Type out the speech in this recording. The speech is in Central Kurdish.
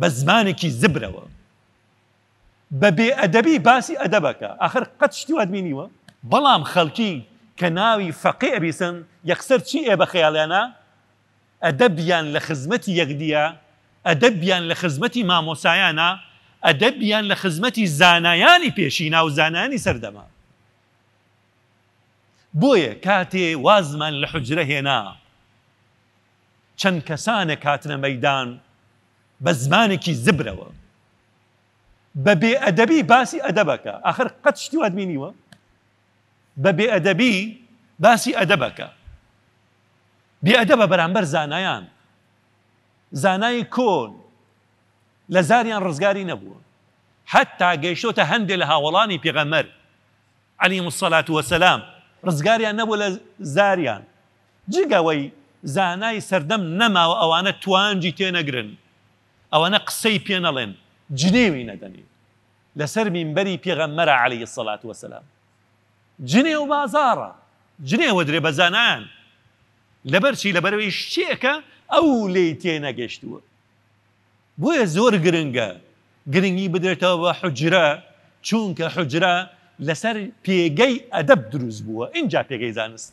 بە زمانێکی زبرەوە بە بێ ئەدەبی باسی ئەدەبەکە ئەخر قەت شتیوەدمینیوە بەڵام خەڵکی کە ناوی فەقی ئەبیسن یەخسەر چی ئێ بە خەیاڵیانە ئەدەبیان لە خزمەتی یەکدیە ئەدەبیان لە خزمەتی مامۆسایانە ئەدەبیان لە خزمەتی زانایانی پێشی ناو زانانی سەردەما بۆیە کاتێ وازمان لە حجرە هێنا چەند کەسانە کاتنە مەدان بە زمانێکی ببي أدبي باسي أدبك آخر قد شتی وادمینیوە ببي أدبي باسي أدبك ئەدەبەکە بێئدە بە بەرامبەر زانایان زانایی کۆن لە حتى ڕزگاری نەبووە حتا گەیشتۆتە عليهم الصلاة والسلام پێغەمەر علی مسلات وەسەسلام ڕزگاریان نەبوو لە زاریان جگەوەی زانای سەردەم نەماوە ئەوەنە قسەی پێ نەڵێن جنێوی نەدەنی لەسەر مینبەری پێغەممەرە علی سەڵات وەسەلام جنێ و بازارە جنێوە درێ بەزانان لەبەرچی لەبەرەوەی شتێکە ئەو لێ تێ نەگەشتووە بۆیە زۆر گرنگە گرنگی بدرێتەوە بە حجرە چونکە حجرە لەسەر پێگەی ئەدەب دروست بووە اینجا پێگەی زانست